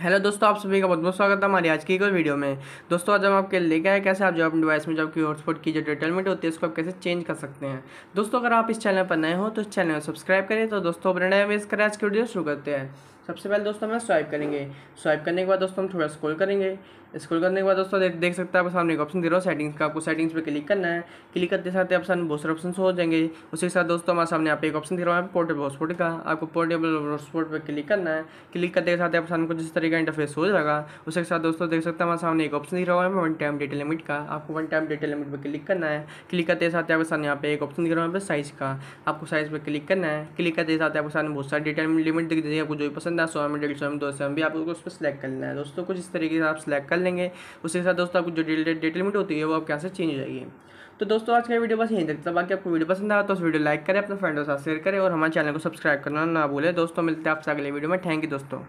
hello दोस्तों आप सभी का बहुत बहुत स्वागत है हमारी आज की एक और वीडियो में दोस्तों आज हम आपके लेके आए कैसे आप जो अपने डिवाइस में जो आपकी हॉटस्पॉट की जो डिटेलमेंट होती है उसको आप कैसे चेंज कर सकते हैं दोस्तों अगर आप इस चैनल पर नए हो तो इस चैनल को सब्सक्राइब करें तो दोस्तों ब्रेंड एवेज करें आज की वीडियो शुरू करते हैं सबसे पहले दोस्तों हमें स्वाइप करेंगे स्वाइप करने के बाद दोस्तों हम थोड़ा स्क्रॉल करेंगे स्क्रॉल करने के बाद दोस्तों देख देख सकते हैं आप सामने एक ऑप्शन दे रहा हो सेटिंग्स का आपको सेटिंग्स पे क्लिक करना है क्लिक करते साथ आप सामने बहुत सारे ऑप्शन हो जाएंगे उसके साथ दोस्तों हमारे सामने आप एक ऑप्शन दे रहा है पोर्टेबल हॉस्पोर्ट का आपको पोर्टेबल हॉस्पोर्ट पर क्लिक करना है क्लिक करते साथ आप सामने को जिस तरह का इंटरफेस हो जाएगा उसके साथ दोस्तों देख सकते हैं हमारे सामने एक ऑप्शन दिख रहा है वन टाइम डेटा लिमिट का आपको वन टाइम डेटा लिमिट पर क्लिक करना है क्लिक करते साथ आप सामने यहाँ पे एक ऑप्शन दिख रहा है साइज़ का आपको साइज़ पर क्लिक करना है क्लिक करते साथ आप सामने बहुत सारे डेटा लिमिट दिख जाएगी आपको जो भी पसंद बंदा सौ एम डेढ़ सौ एम दो सौ एम भी आप लोग उसको सेलेक्ट कर लेना है दोस्तों कुछ इस तरीके से आप सेलेक्ट कर लेंगे उसके साथ दोस्तों आपको जो डेट लिमिट होती है वो आपके यहाँ से चेंज हो जाएगी तो दोस्तों आज का वीडियो बस यहीं देखता बाकी आपको वीडियो पसंद आया तो उस वीडियो लाइक करें अपने फ्रेंडों के साथ शेयर करें और हमारे चैनल को सब्सक्राइब करना ना भूलें दोस्तों मिलते हैं आपसे अगले वीडियो में थैंक यू दोस्तों